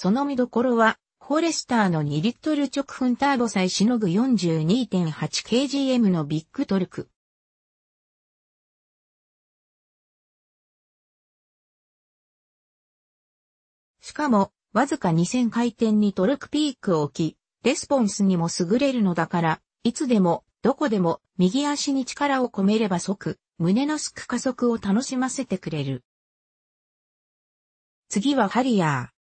その見どころは、フォレスターの2リットル直噴ターボさえしのぐ 42.8kgm のビッグトルク。しかも、わずか2000回転にトルクピークを置き、レスポンスにも優れるのだから、いつでも、どこでも、右足に力を込めれば即、胸のすく加速を楽しませてくれる。次はハリアー。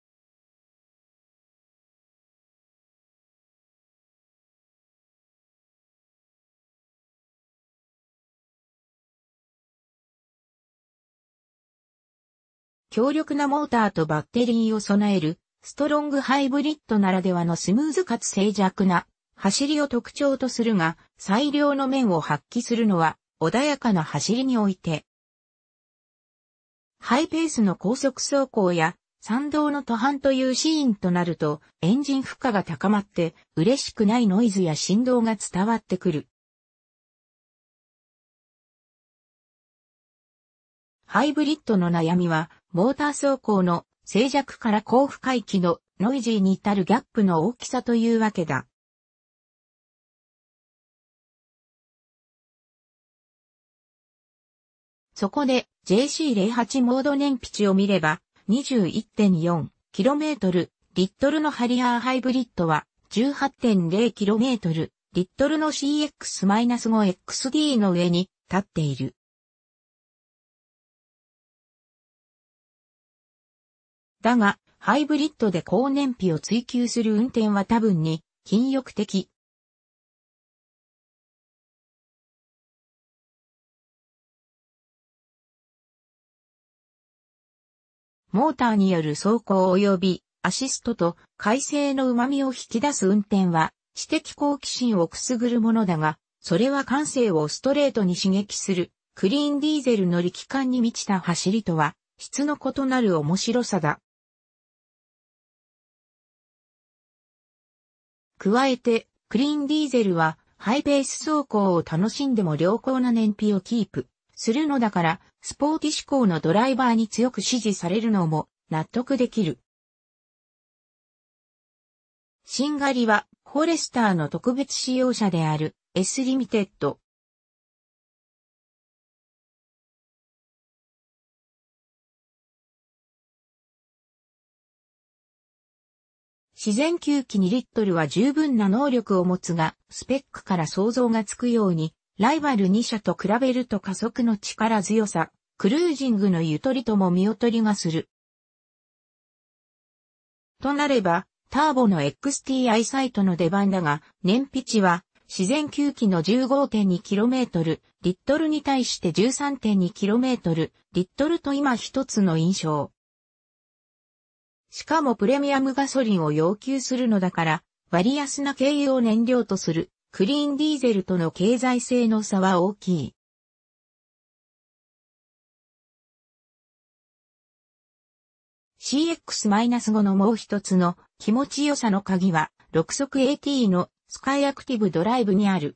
強力なモーターとバッテリーを備える、ストロングハイブリッドならではのスムーズかつ静寂な走りを特徴とするが、最良の面を発揮するのは穏やかな走りにおいて。ハイペースの高速走行や山道の途半というシーンとなるとエンジン負荷が高まって嬉しくないノイズや振動が伝わってくる。ハイブリッドの悩みはモーター走行の静寂から高負回帰のノイジーに至るギャップの大きさというわけだ。そこで JC08 モード燃費値を見れば 21.4km リットルのハリアーハイブリッドは 18.0km リットルの CX-5XD の上に立っている。だが、ハイブリッドで高燃費を追求する運転は多分に、禁欲的。モーターによる走行及びアシストと快性の旨味を引き出す運転は知的好奇心をくすぐるものだが、それは感性をストレートに刺激するクリーンディーゼルの力感に満ちた走りとは質の異なる面白さだ。加えて、クリーンディーゼルは、ハイペース走行を楽しんでも良好な燃費をキープするのだから、スポーティ志向のドライバーに強く支持されるのも納得できる。シンガリは、フォレスターの特別使用車である S リミテッド自然吸気2リットルは十分な能力を持つが、スペックから想像がつくように、ライバル2社と比べると加速の力強さ、クルージングのゆとりとも見劣りがする。となれば、ターボの XTI サイトの出番だが、燃費値は自然吸気の 15.2km、リットルに対して 13.2km、リットルと今一つの印象。しかもプレミアムガソリンを要求するのだから、割安な軽油を燃料とするクリーンディーゼルとの経済性の差は大きい。CX-5 のもう一つの気持ち良さの鍵は6速 AT のスカイアクティブドライブにある。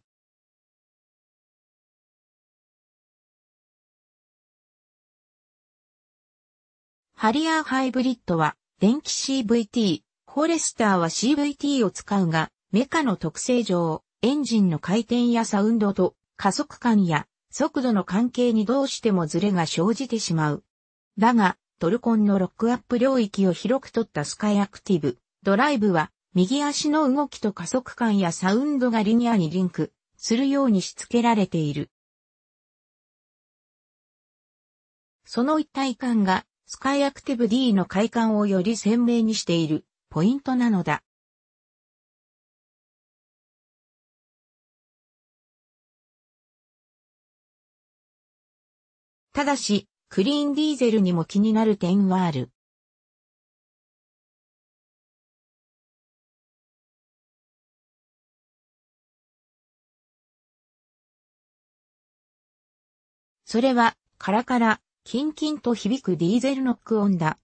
ハリアーハイブリッドは電気 CVT、フォレスターは CVT を使うが、メカの特性上、エンジンの回転やサウンドと加速感や速度の関係にどうしてもズレが生じてしまう。だが、トルコンのロックアップ領域を広く取ったスカイアクティブ、ドライブは、右足の動きと加速感やサウンドがリニアにリンクするようにしつけられている。その一体感がスカイアクティブ D の快感をより鮮明にしているポイントなのだ。ただし、クリーンディーゼルにも気になる点はある。それは、カラカラ、キンキンと響くディーゼルノック音だ。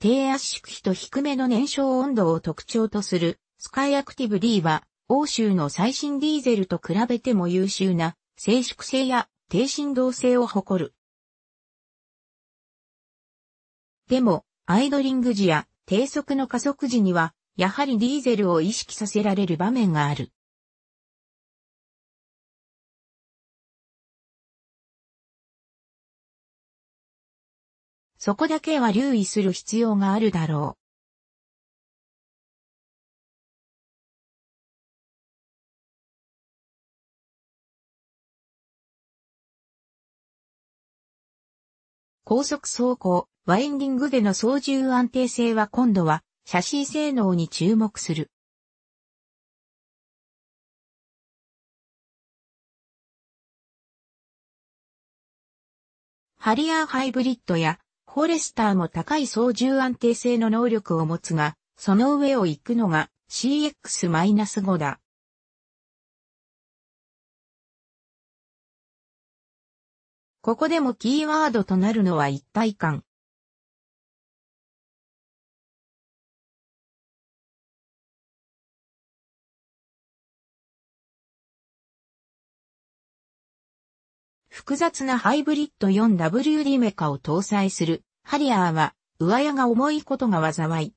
低圧縮比と低めの燃焼温度を特徴とするスカイアクティブ D は欧州の最新ディーゼルと比べても優秀な静粛性や低振動性を誇る。でも、アイドリング時や低速の加速時にはやはりディーゼルを意識させられる場面がある。そこだけは留意する必要があるだろう。高速走行、ワインディングでの操縦安定性は今度は写真性能に注目する。ハリアーハイブリッドやフォレスターも高い操縦安定性の能力を持つが、その上を行くのが CX-5 だ。ここでもキーワードとなるのは一体感。複雑なハイブリッド 4WD メカを搭載するハリアーは、上屋が重いことが災い。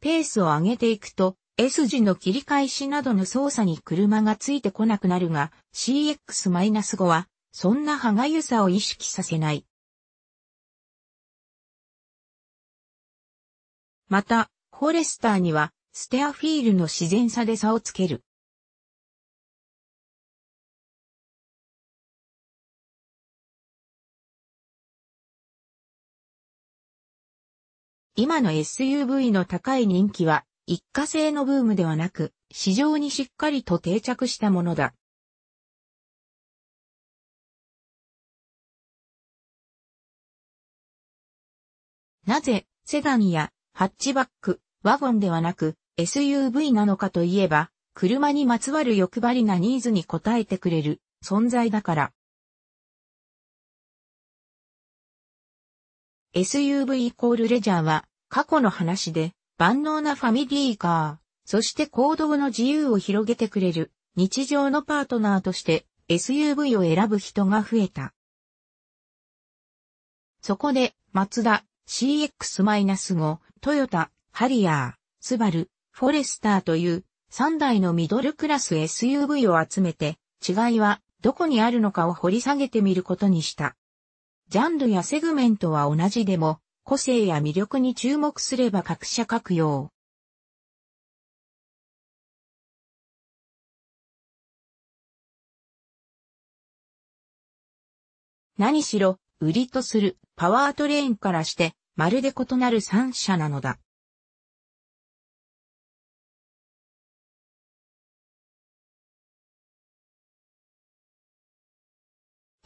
ペースを上げていくと、S 字の切り返しなどの操作に車がついてこなくなるが、CX-5 は、そんな歯がゆさを意識させない。また、フォレスターには、ステアフィールの自然さで差をつける。今の SUV の高い人気は、一過性のブームではなく、市場にしっかりと定着したものだ。なぜ、セダンやハッチバック、ワゴンではなく、SUV なのかといえば、車にまつわる欲張りなニーズに応えてくれる存在だから。SUV イコールレジャーは過去の話で万能なファミリーカー、そして行動の自由を広げてくれる日常のパートナーとして SUV を選ぶ人が増えた。そこで、マツダ、CX-5、トヨタ、ハリアー、スバル、フォレスターという3台のミドルクラス SUV を集めて、違いはどこにあるのかを掘り下げてみることにした。ジャンルやセグメントは同じでも、個性や魅力に注目すれば各社各用。何しろ、売りとするパワートレインからして、まるで異なる3社なのだ。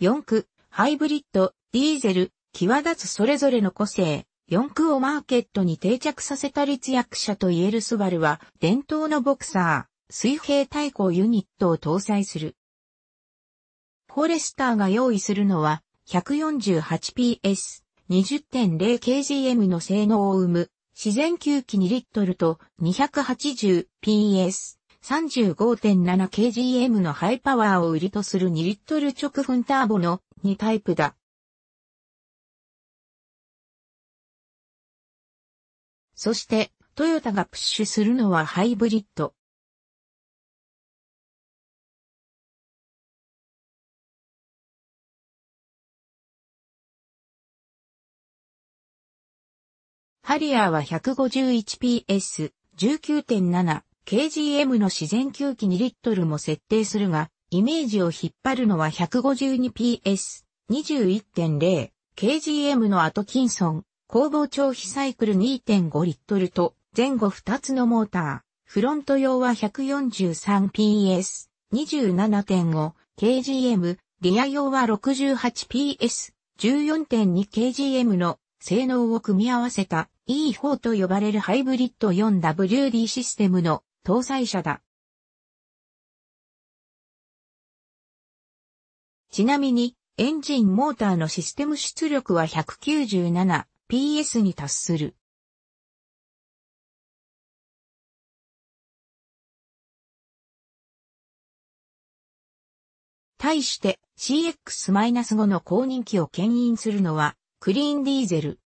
4区、ハイブリッド、ディーゼル、際立つそれぞれの個性、4区をマーケットに定着させた立役者と言えるスバルは、伝統のボクサー、水平対抗ユニットを搭載する。フォレスターが用意するのは、148PS、20.0kgm の性能を生む、自然吸気2リットルと 280PS、35.7kgm のハイパワーを売りとする2リットル直噴ターボの2タイプだ。そして、トヨタがプッシュするのはハイブリッド。ハリアーは 151PS、19.7 kgm の自然吸気2リットルも設定するが、イメージを引っ張るのは 152PS21.0、kgm のアトキンソン、工房調比サイクル2.5リットルと、前後2つのモーター、フロント用は 143PS27.5、kgm、リア用は 68PS14.2kgm の性能を組み合わせた E4 と呼ばれるハイブリッド 4WD システムの搭載車だ。ちなみに、エンジンモーターのシステム出力は 197PS に達する。対して CX-5 の公認機を牽引するのはクリーンディーゼル。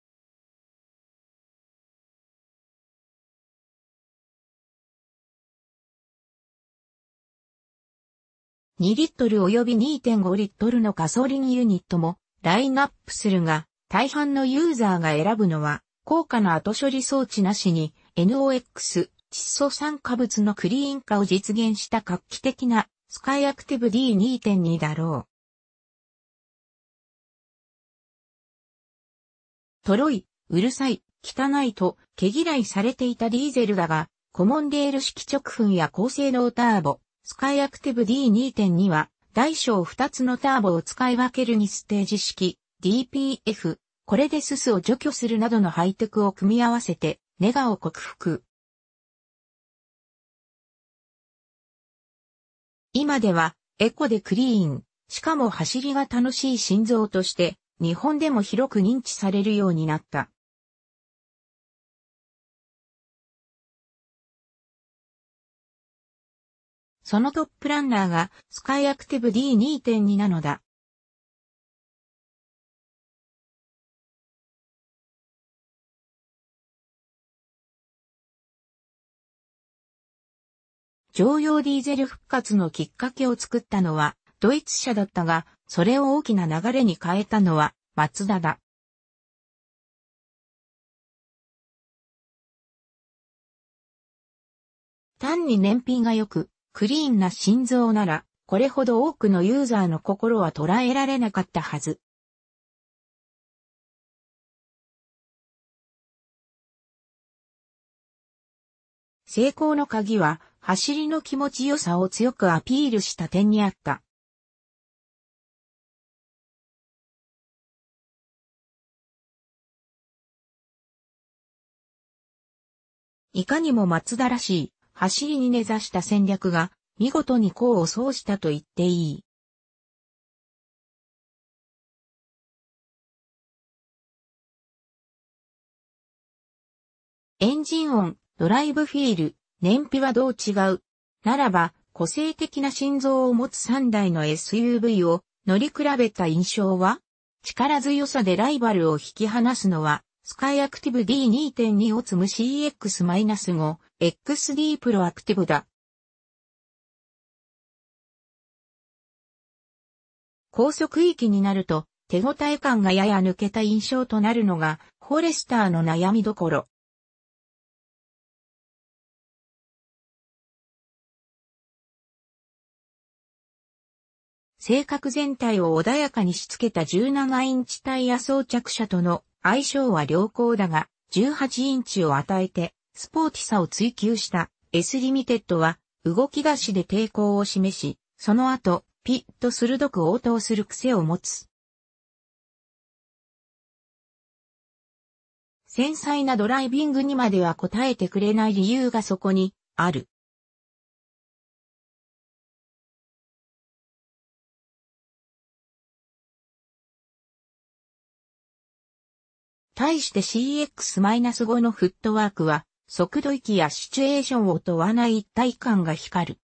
2リットル及び2.5リットルのガソリンユニットもラインナップするが、大半のユーザーが選ぶのは、高価な後処理装置なしに NOx、窒素酸化物のクリーン化を実現した画期的なスカイアクティブ D2.2 だろう。トロイ、うるさい、汚いと毛嫌いされていたディーゼルだが、コモンデール式直噴や高性能ターボ、スカイアクティブ D2.2 は、大小2つのターボを使い分けるにステージ式、DPF、これでススを除去するなどのハイテクを組み合わせて、ネガを克服。今では、エコでクリーン、しかも走りが楽しい心臓として、日本でも広く認知されるようになった。そのトップランナーがスカイアクティブ D2.2 なのだ。常用ディーゼル復活のきっかけを作ったのはドイツ車だったが、それを大きな流れに変えたのはマツダだ。単に燃費が良く、クリーンな心臓なら、これほど多くのユーザーの心は捉えられなかったはず。成功の鍵は、走りの気持ちよさを強くアピールした点にあった。いかにも松田らしい、走りに根ざした戦略が、見事に功を奏したと言っていい。エンジン音、ドライブフィール、燃費はどう違う。ならば、個性的な心臓を持つ3台の SUV を乗り比べた印象は力強さでライバルを引き離すのは、スカイアクティブ D2.2 を積む CX-5 XD プロアクティブだ。高速域になると手応え感がやや抜けた印象となるのがフォレスターの悩みどころ。性格全体を穏やかにしつけた17インチタイヤ装着車との相性は良好だが、18インチを与えてスポーティさを追求した S リミテッドは動き出しで抵抗を示し、その後、ピッと鋭く応答する癖を持つ。繊細なドライビングにまでは応えてくれない理由がそこにある。対して CX-5 のフットワークは速度域やシチュエーションを問わない一体感が光る。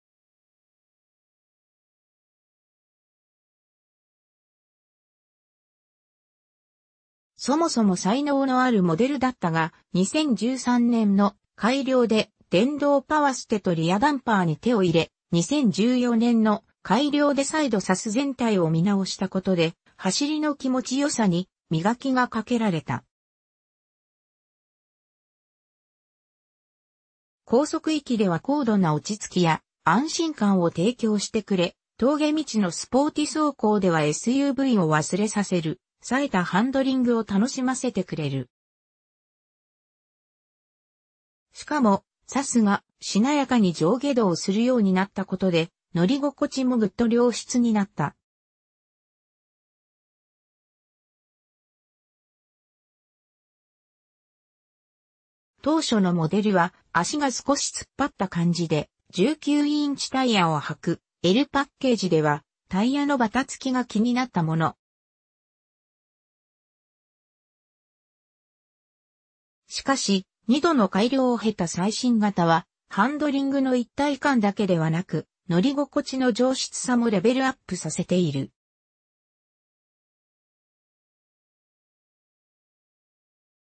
そもそも才能のあるモデルだったが、2013年の改良で電動パワーステとリアダンパーに手を入れ、2014年の改良で再度サス全体を見直したことで、走りの気持ちよさに磨きがかけられた。高速域では高度な落ち着きや安心感を提供してくれ、峠道のスポーティ走行では SUV を忘れさせる、冴えたハンドリングを楽しませてくれる。しかも、サスがしなやかに上下動するようになったことで、乗り心地もぐっと良質になった。当初のモデルは足が少し突っ張った感じで19インチタイヤを履く L パッケージではタイヤのバタつきが気になったもの。しかし、2度の改良を経た最新型は、ハンドリングの一体感だけではなく、乗り心地の上質さもレベルアップさせている。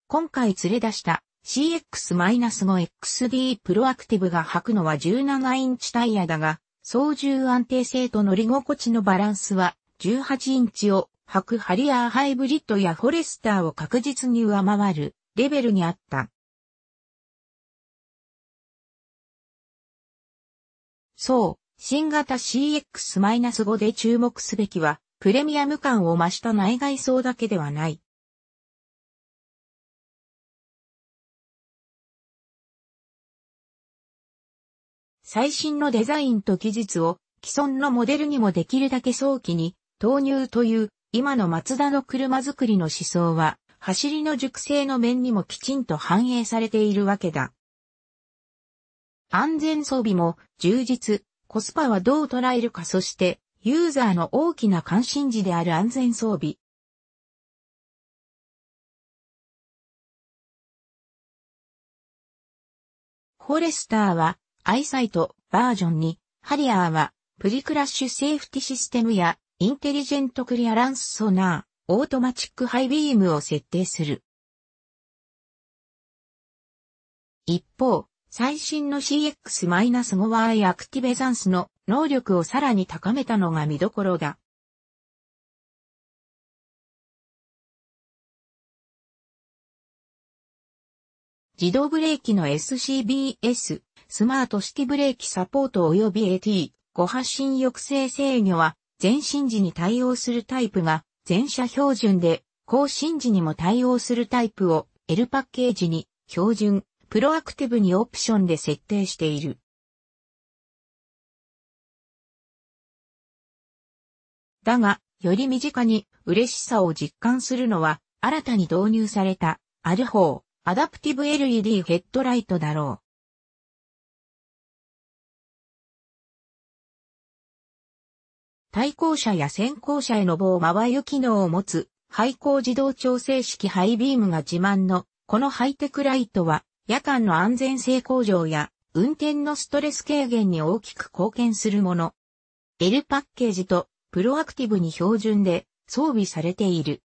今回連れ出した CX-5XD プロアクティブが履くのは17インチタイヤだが、操縦安定性と乗り心地のバランスは18インチを履くハリアーハイブリッドやフォレスターを確実に上回るレベルにあった。そう、新型 CX-5 で注目すべきは、プレミアム感を増した内外装だけではない。最新のデザインと技術を既存のモデルにもできるだけ早期に投入という今のマツダの車づりの思想は走りの熟成の面にもきちんと反映されているわけだ。安全装備も充実、コスパはどう捉えるかそしてユーザーの大きな関心事である安全装備。フォレスターはアイサイトバージョンに、ハリアーは、プリクラッシュセーフティシステムや、インテリジェントクリアランスソナー、オートマチックハイビームを設定する。一方、最新の CX-5 はアイアクティベザンスの能力をさらに高めたのが見どころだ。自動ブレーキの SCBS スマート式ブレーキサポート及び AT、誤発進抑制制御は、前進時に対応するタイプが、全車標準で、後進時にも対応するタイプを、L パッケージに、標準、プロアクティブにオプションで設定している。だが、より身近に嬉しさを実感するのは、新たに導入された、アルホー、アダプティブ LED ヘッドライトだろう。対向車や先行車への棒回ゆ機能を持つ、廃光自動調整式ハイビームが自慢の、このハイテクライトは、夜間の安全性向上や、運転のストレス軽減に大きく貢献するもの。L パッケージと、プロアクティブに標準で、装備されている。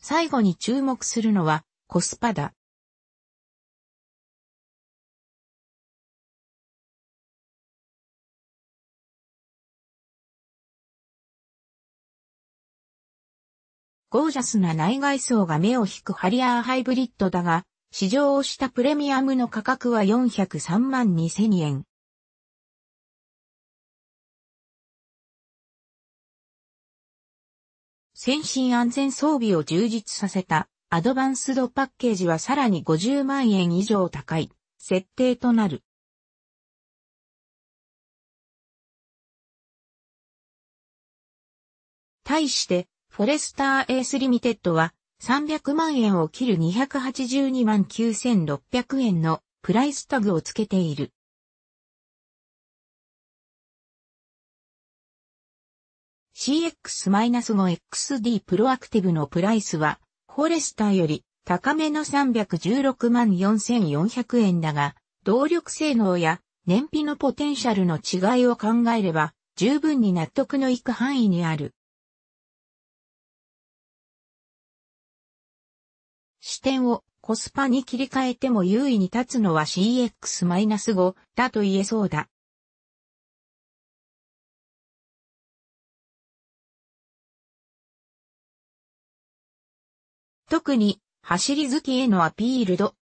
最後に注目するのは、コスパだ。ゴージャスな内外装が目を引くハリアーハイブリッドだが、試乗をしたプレミアムの価格は403万2000円。先進安全装備を充実させたアドバンスドパッケージはさらに50万円以上高い、設定となる。対して、フォレスターエースリミテッドは、300万円を切る282万9600円のプライスタグをつけている。CX-5XD プロアクティブのプライスはフォレスターより高めの316万4400円だが、動力性能や燃費のポテンシャルの違いを考えれば、十分に納得のいく範囲にある。視点をコスパに切り替えても優位に立つのは CX-5 だと言えそうだ。特に、走り好きへのアピール度